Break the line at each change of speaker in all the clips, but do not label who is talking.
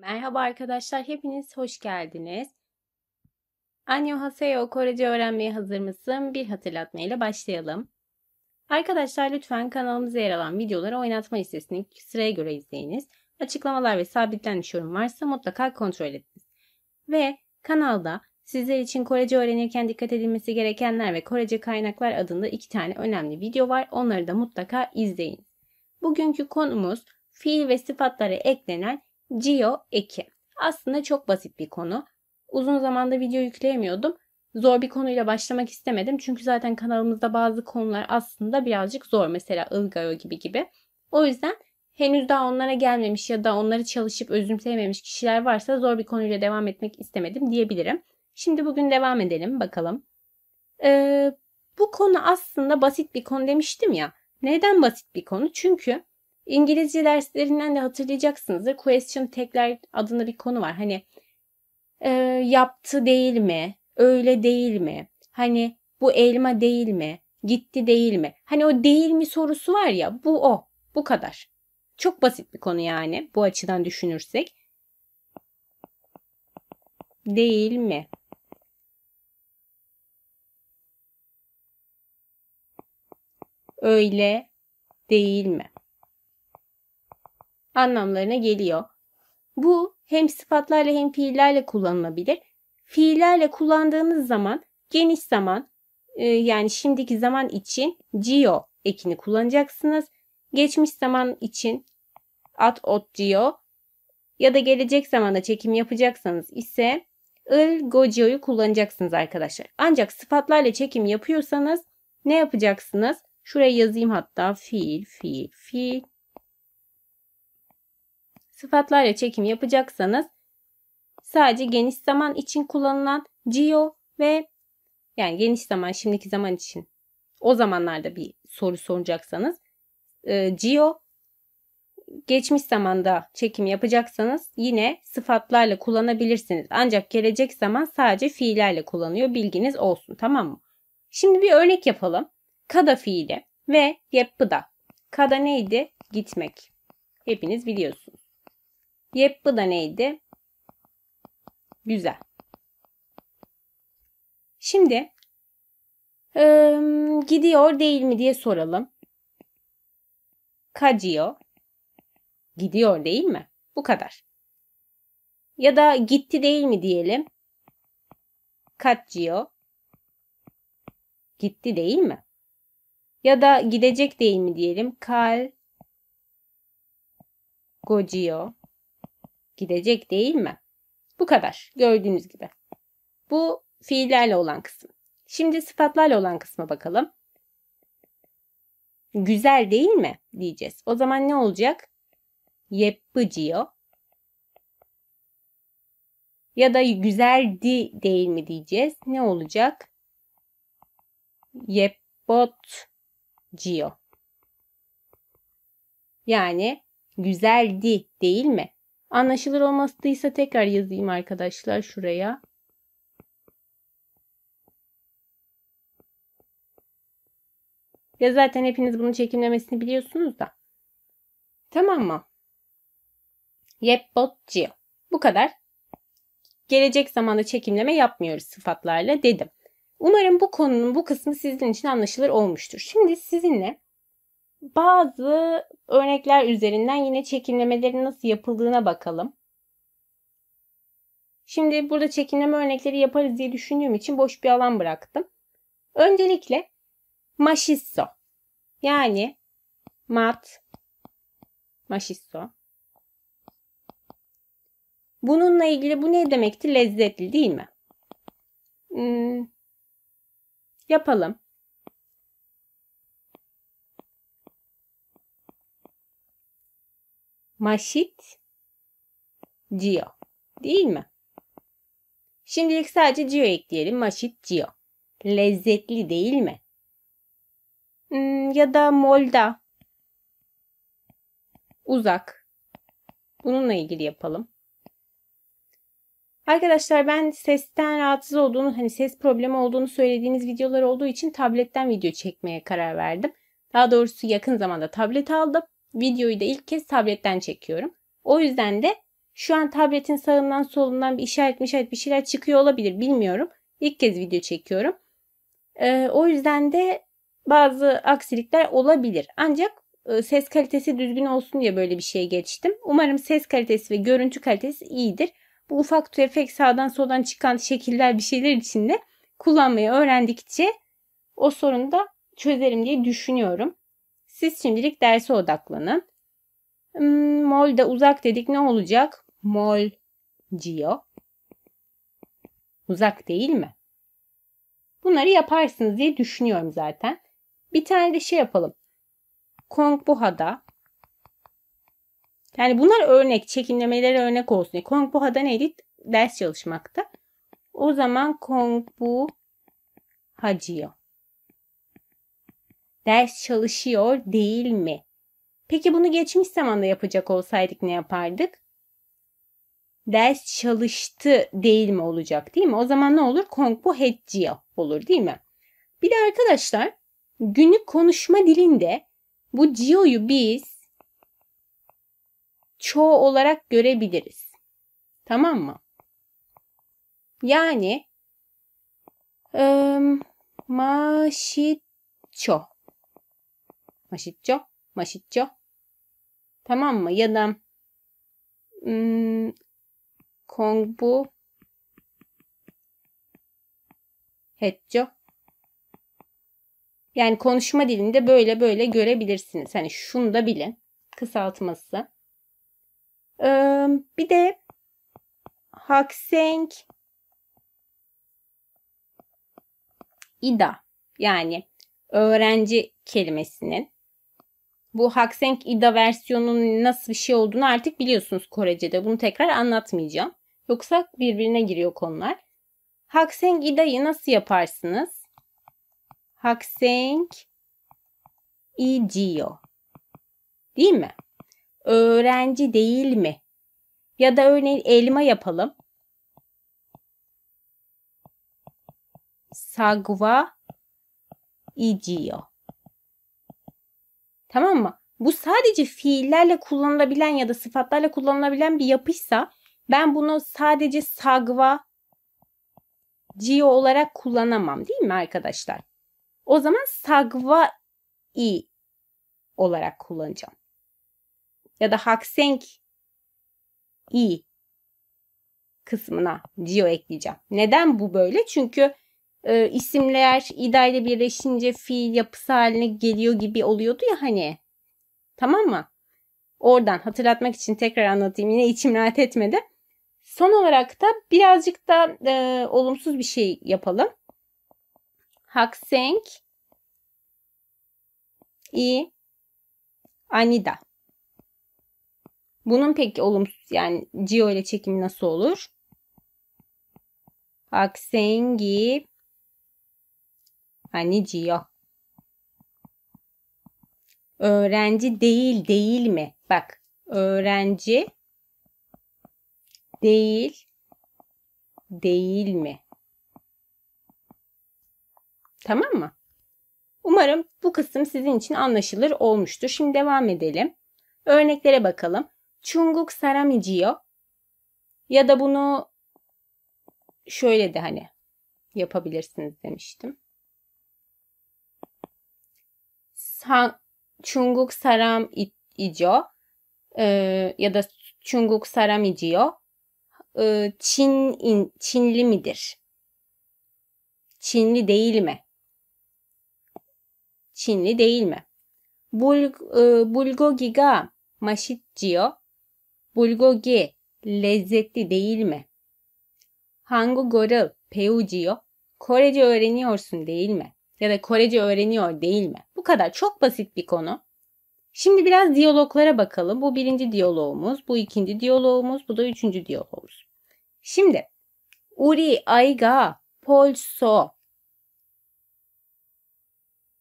Merhaba arkadaşlar, hepiniz hoş geldiniz. Annyeonghaseyo Korece öğrenmeye hazır mısın? Bir hatırlatmayla başlayalım. Arkadaşlar lütfen kanalımıza yer alan videoları oynatma listesini sıraya göre izleyiniz. Açıklamalar ve sabitlenmiş yorum varsa mutlaka kontrol ediniz. Ve kanalda sizler için Korece öğrenirken dikkat edilmesi gerekenler ve Korece kaynaklar adında iki tane önemli video var. Onları da mutlaka izleyin. Bugünkü konumuz fiil ve sıfatlara eklenen Geo eki. Aslında çok basit bir konu. Uzun zamanda video yükleyemiyordum. Zor bir konuyla başlamak istemedim. Çünkü zaten kanalımızda bazı konular aslında birazcık zor. Mesela ilgayo gibi gibi. O yüzden henüz daha onlara gelmemiş ya da onları çalışıp özümsememiş kişiler varsa zor bir konuyla devam etmek istemedim diyebilirim. Şimdi bugün devam edelim bakalım. Ee, bu konu aslında basit bir konu demiştim ya. Neden basit bir konu? Çünkü İngilizce derslerinden de hatırlayacaksınızdır. Question tekler adında bir konu var. Hani e, yaptı değil mi? Öyle değil mi? Hani bu elma değil mi? Gitti değil mi? Hani o değil mi sorusu var ya bu o. Bu kadar. Çok basit bir konu yani bu açıdan düşünürsek. Değil mi? Öyle değil mi? anlamlarına geliyor. Bu hem sıfatlarla hem fiillerle kullanılabilir. Fiillerle kullandığınız zaman geniş zaman e, yani şimdiki zaman için geo ekini kullanacaksınız. Geçmiş zaman için at ot geo ya da gelecek zamanda çekim yapacaksanız ise il gogio'yu kullanacaksınız arkadaşlar. Ancak sıfatlarla çekim yapıyorsanız ne yapacaksınız? Şuraya yazayım hatta fiil fiil fiil sıfatlarla çekim yapacaksanız sadece geniş zaman için kullanılan geo ve yani geniş zaman şimdiki zaman için o zamanlarda bir soru soracaksanız e, geo geçmiş zamanda çekim yapacaksanız yine sıfatlarla kullanabilirsiniz. Ancak gelecek zaman sadece fiillerle kullanıyor. Bilginiz olsun tamam mı? Şimdi bir örnek yapalım. Kada fiili ve yapıda. Kada neydi? Gitmek. Hepiniz biliyorsunuz. Yep bu da neydi? Güzel. Şimdi ee, gidiyor değil mi diye soralım. Kajiyo. Gidiyor değil mi? Bu kadar. Ya da gitti değil mi diyelim. Kajiyo. Gitti değil mi? Ya da gidecek değil mi diyelim. Kal. Gojiyo gidecek değil mi? Bu kadar. Gördüğünüz gibi. Bu fiillerle olan kısım. Şimdi sıfatlarla olan kısma bakalım. Güzel değil mi diyeceğiz. O zaman ne olacak? Yeppıcıyor. Ya da güzeldi değil mi diyeceğiz. Ne olacak? Yeppotcio. Yani güzeldi değil mi? Anlaşılır olmasıysa tekrar yazayım arkadaşlar şuraya. Ya zaten hepiniz bunun çekimlemesini biliyorsunuz da. Tamam mı? Yeppotcio. Bu kadar. Gelecek zamanda çekimleme yapmıyoruz sıfatlarla dedim. Umarım bu konunun bu kısmı sizin için anlaşılır olmuştur. Şimdi sizinle bazı örnekler üzerinden yine çekimlemelerin nasıl yapıldığına bakalım. Şimdi burada çekimleme örnekleri yaparız diye düşündüğüm için boş bir alan bıraktım. Öncelikle maşisso yani mat maşisso. Bununla ilgili bu ne demekti? Lezzetli değil mi? Hmm. Yapalım. Maşit Cio değil mi? Şimdilik sadece Cio ekleyelim. Maşit Cio. Lezzetli değil mi? Hmm, ya da Molda. Uzak. Bununla ilgili yapalım. Arkadaşlar ben sesten rahatsız olduğunu, hani ses problemi olduğunu söylediğiniz videolar olduğu için tabletten video çekmeye karar verdim. Daha doğrusu yakın zamanda tablet aldım videoyu da ilk kez tabletten çekiyorum. O yüzden de şu an tabletin sağından solundan bir işaret işaret bir şeyler çıkıyor olabilir bilmiyorum. İlk kez video çekiyorum. Ee, o yüzden de bazı aksilikler olabilir. Ancak e, ses kalitesi düzgün olsun diye böyle bir şeye geçtim. Umarım ses kalitesi ve görüntü kalitesi iyidir. Bu ufak tefek sağdan soldan çıkan şekiller bir şeyler içinde kullanmayı öğrendikçe o sorunu da çözerim diye düşünüyorum. Siz şimdilik derse odaklanın. Hmm, mol de uzak dedik ne olacak? Mol Gio. Uzak değil mi? Bunları yaparsınız diye düşünüyorum zaten. Bir tane de şey yapalım. Kongbuha'da yani bunlar örnek, çekimlemeleri örnek olsun. Kongbuha'da neydi? Ders çalışmakta. O zaman Kongbuha Gio ders çalışıyor değil mi? Peki bunu geçmiş zamanda yapacak olsaydık ne yapardık? Ders çalıştı değil mi olacak değil mi? O zaman ne olur? Kong bu olur değil mi? Bir de arkadaşlar günlük konuşma dilinde bu ciyoyu biz çoğu olarak görebiliriz. Tamam mı? Yani maşit maşiço 맛있죠? 맛있죠? Tamam mı? Ya da 음, 공부 했죠? Yani konuşma dilinde böyle böyle görebilirsiniz. Hani şunu da bile kısaltması. Ee, bir de Hakseng, Ida yani öğrenci kelimesinin bu Hakseng Ida versiyonunun nasıl bir şey olduğunu artık biliyorsunuz Korece'de. Bunu tekrar anlatmayacağım. Yoksa birbirine giriyor konular. Hakseng Ida'yı nasıl yaparsınız? Hakseng Ijiyo. Değil mi? Öğrenci değil mi? Ya da örneğin elma yapalım. Sagwa Ijiyo. Tamam mı? Bu sadece fiillerle kullanılabilen ya da sıfatlarla kullanılabilen bir yapıysa ben bunu sadece sagva cio olarak kullanamam değil mi arkadaşlar? O zaman sagva i olarak kullanacağım. Ya da haksenk i kısmına cio ekleyeceğim. Neden bu böyle? Çünkü e, isimler ida birleşince fiil yapısı haline geliyor gibi oluyordu ya hani. Tamam mı? Oradan hatırlatmak için tekrar anlatayım. Yine içim rahat etmedi. Son olarak da birazcık da e, olumsuz bir şey yapalım. Hakseng i anida. Bunun peki olumsuz yani Gio ile çekimi nasıl olur? Haksengi Hani Anneciğim. Öğrenci değil değil mi? Bak öğrenci değil değil mi? Tamam mı? Umarım bu kısım sizin için anlaşılır olmuştur. Şimdi devam edelim. Örneklere bakalım. Çunguk saramiciyo. Ya da bunu şöyle de hani yapabilirsiniz demiştim. Sang, Chunguk Saram İjo e, ya da Chunguk Saram İjo e, Çin in, Çinli midir? Çinli değil mi? Çinli değil mi? Bulg, e, bulgogi ga maşitciyo. Bulgogi lezzetli değil mi? Hangugoru peuciyo. Korece öğreniyorsun değil mi? ya da Korece öğreniyor değil mi? Bu kadar çok basit bir konu. Şimdi biraz diyaloglara bakalım. Bu birinci diyalogumuz, bu ikinci diyalogumuz, bu da üçüncü diyalogumuz. Şimdi Uri 아이가 Polso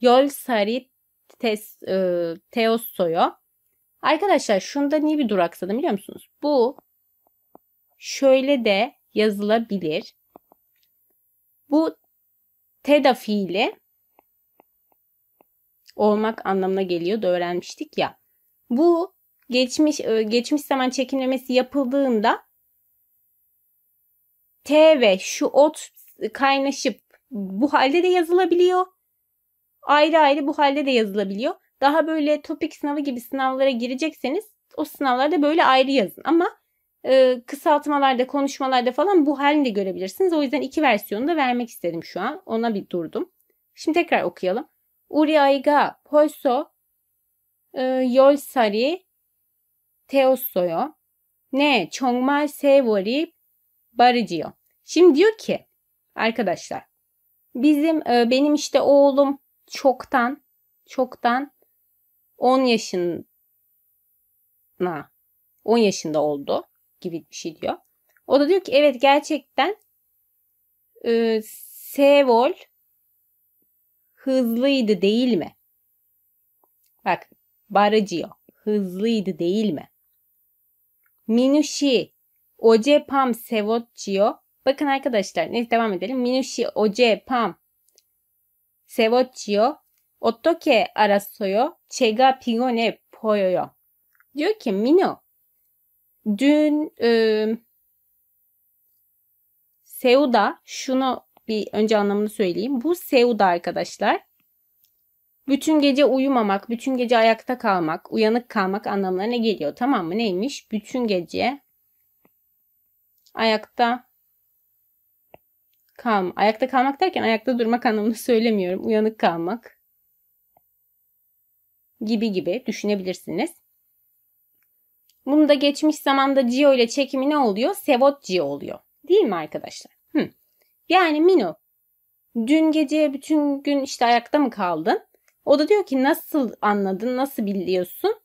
Yol Sarit tes, e, teossoyo. Arkadaşlar şunda niye bir duraksadım biliyor musunuz? Bu şöyle de yazılabilir. Bu teda fiili olmak anlamına geliyordu öğrenmiştik ya. Bu geçmiş e, geçmiş zaman çekimlemesi yapıldığında T ve şu ot kaynaşıp bu halde de yazılabiliyor. Ayrı ayrı bu halde de yazılabiliyor. Daha böyle topik sınavı gibi sınavlara girecekseniz o sınavlarda böyle ayrı yazın. Ama e, kısaltmalarda, konuşmalarda falan bu halini de görebilirsiniz. O yüzden iki versiyonu da vermek istedim şu an. Ona bir durdum. Şimdi tekrar okuyalım. 우리아이가 벌써 어, 10 teossoyo, Ne 정말 sevori 빠르지요. Şimdi diyor ki arkadaşlar bizim e, benim işte oğlum çoktan çoktan 10 yaşına 10 yaşında oldu gibi bir şey diyor. O da diyor ki evet gerçekten e, Sevol hızlıydı değil mi? Bak, Baraccio, hızlıydı değil mi? Minushi, oje pam sevoccio. Bakın arkadaşlar, neyse devam edelim. Minushi, oje pam sevoccio. Otoke arasoyo, chega pigone poyoyo. Diyor ki Mino, dün e, Seuda şunu bir önce anlamını söyleyeyim. Bu seuda arkadaşlar. Bütün gece uyumamak, bütün gece ayakta kalmak, uyanık kalmak anlamlarına geliyor. Tamam mı? Neymiş? Bütün gece ayakta kalm. Ayakta kalmak derken ayakta durmak anlamını söylemiyorum. Uyanık kalmak gibi gibi düşünebilirsiniz. Bunu da geçmiş zamanda Gio ile çekimi ne oluyor? Sevot Gio oluyor. Değil mi arkadaşlar? Yani Mino dün gece bütün gün işte ayakta mı kaldın? O da diyor ki nasıl anladın, nasıl biliyorsun?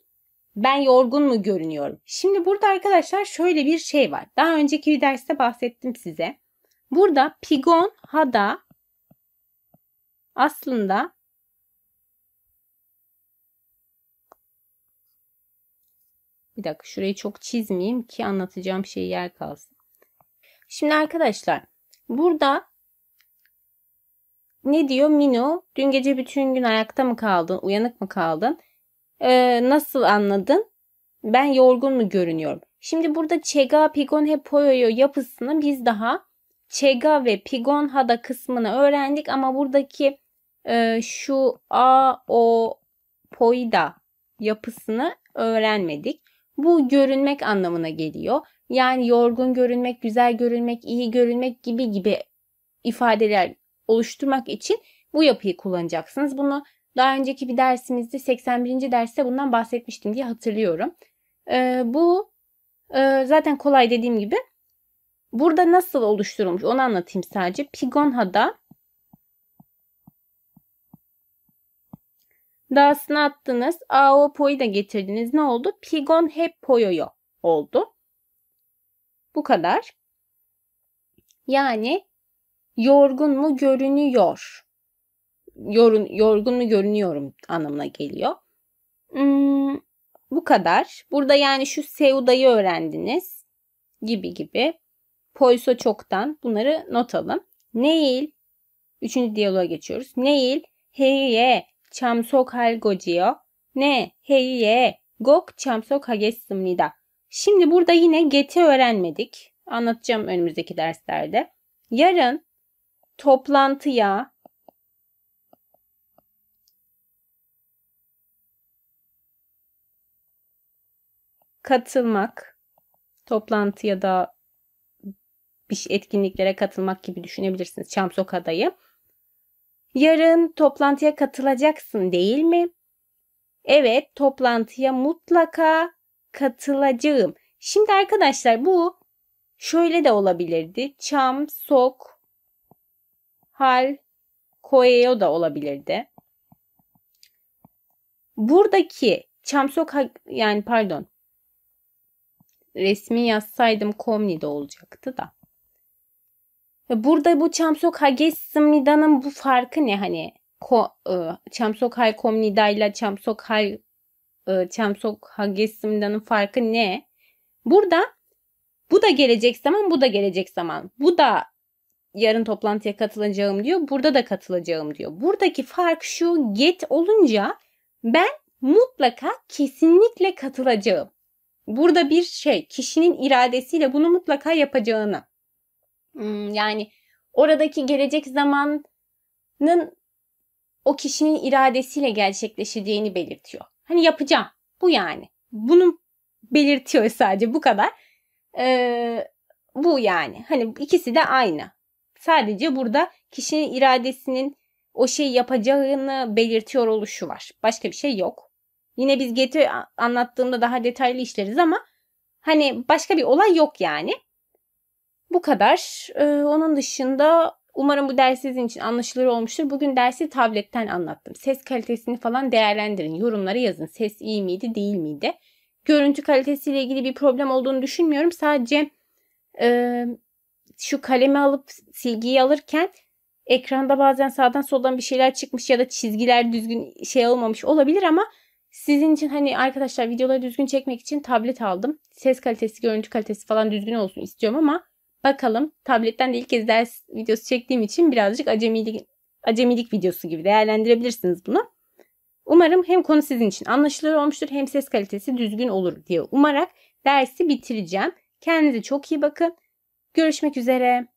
Ben yorgun mu görünüyorum? Şimdi burada arkadaşlar şöyle bir şey var. Daha önceki bir derste bahsettim size. Burada pigon hada aslında Bir dakika şurayı çok çizmeyeyim ki anlatacağım şey yer kalsın. Şimdi arkadaşlar Burada ne diyor Mino? Dün gece bütün gün ayakta mı kaldın? Uyanık mı kaldın? Ee, nasıl anladın? Ben yorgun mu görünüyorum? Şimdi burada Chega, Pigonhe, Poyoyo yapısını biz daha Chega ve Pigonhada kısmını öğrendik ama buradaki e, şu A, O, Poida yapısını öğrenmedik. Bu görünmek anlamına geliyor. Yani yorgun görünmek, güzel görünmek, iyi görünmek gibi gibi ifadeler oluşturmak için bu yapıyı kullanacaksınız. Bunu daha önceki bir dersimizde 81. derste bundan bahsetmiştim diye hatırlıyorum. Ee, bu e, zaten kolay dediğim gibi. Burada nasıl oluşturulmuş onu anlatayım sadece. Pigonha'da Dağısını attınız. Aopo'yu da getirdiniz. Ne oldu? Pigon hep poyoyo oldu. Bu kadar. Yani yorgun mu görünüyor? Yorun, yorgun mu görünüyorum anlamına geliyor. Hmm, bu kadar. Burada yani şu Seuda'yı öğrendiniz gibi gibi. Poyso çoktan bunları not alın. Neil, üçüncü diyaloğa geçiyoruz. Neil, heye, 참석할 거지요. 네, 회의에 꼭 참석하겠습니다. Şimdi burada yine get'i öğrenmedik. Anlatacağım önümüzdeki derslerde. Yarın toplantıya katılmak, toplantıya da bir şey, etkinliklere katılmak gibi düşünebilirsiniz Çamsok adayı. Yarın toplantıya katılacaksın değil mi? Evet, toplantıya mutlaka katılacağım. Şimdi arkadaşlar bu şöyle de olabilirdi. Çam, sok, hal, koeyo da olabilirdi. Buradaki çam, sok yani pardon. Resmi yazsaydım komni de olacaktı da. Burada bu Chamsokha Gessimnida'nın bu farkı ne hani? Ko, e, Chamsokhal Komnida ile Chamsokhal e, Chamsokha Gessimnida'nın farkı ne? Burada bu da gelecek zaman, bu da gelecek zaman. Bu da yarın toplantıya katılacağım diyor. Burada da katılacağım diyor. Buradaki fark şu get olunca ben mutlaka kesinlikle katılacağım. Burada bir şey kişinin iradesiyle bunu mutlaka yapacağını Hmm, yani oradaki gelecek zamanın o kişinin iradesiyle gerçekleşeceğini belirtiyor. Hani yapacağım. Bu yani. Bunu belirtiyor sadece bu kadar. Ee, bu yani. Hani ikisi de aynı. Sadece burada kişinin iradesinin o şeyi yapacağını belirtiyor oluşu var. Başka bir şey yok. Yine biz Get'i anlattığımda daha detaylı işleriz ama hani başka bir olay yok yani. Bu kadar. Ee, onun dışında umarım bu ders sizin için anlaşılır olmuştur. Bugün dersi tabletten anlattım. Ses kalitesini falan değerlendirin. Yorumlara yazın. Ses iyi miydi değil miydi? Görüntü kalitesiyle ilgili bir problem olduğunu düşünmüyorum. Sadece e, şu kalemi alıp silgiyi alırken ekranda bazen sağdan soldan bir şeyler çıkmış ya da çizgiler düzgün şey olmamış olabilir ama sizin için hani arkadaşlar videoları düzgün çekmek için tablet aldım. Ses kalitesi, görüntü kalitesi falan düzgün olsun istiyorum ama Bakalım tabletten de ilk kez ders videosu çektiğim için birazcık acemilik, acemilik videosu gibi değerlendirebilirsiniz bunu. Umarım hem konu sizin için anlaşılır olmuştur hem ses kalitesi düzgün olur diye umarak dersi bitireceğim. Kendinize çok iyi bakın. Görüşmek üzere.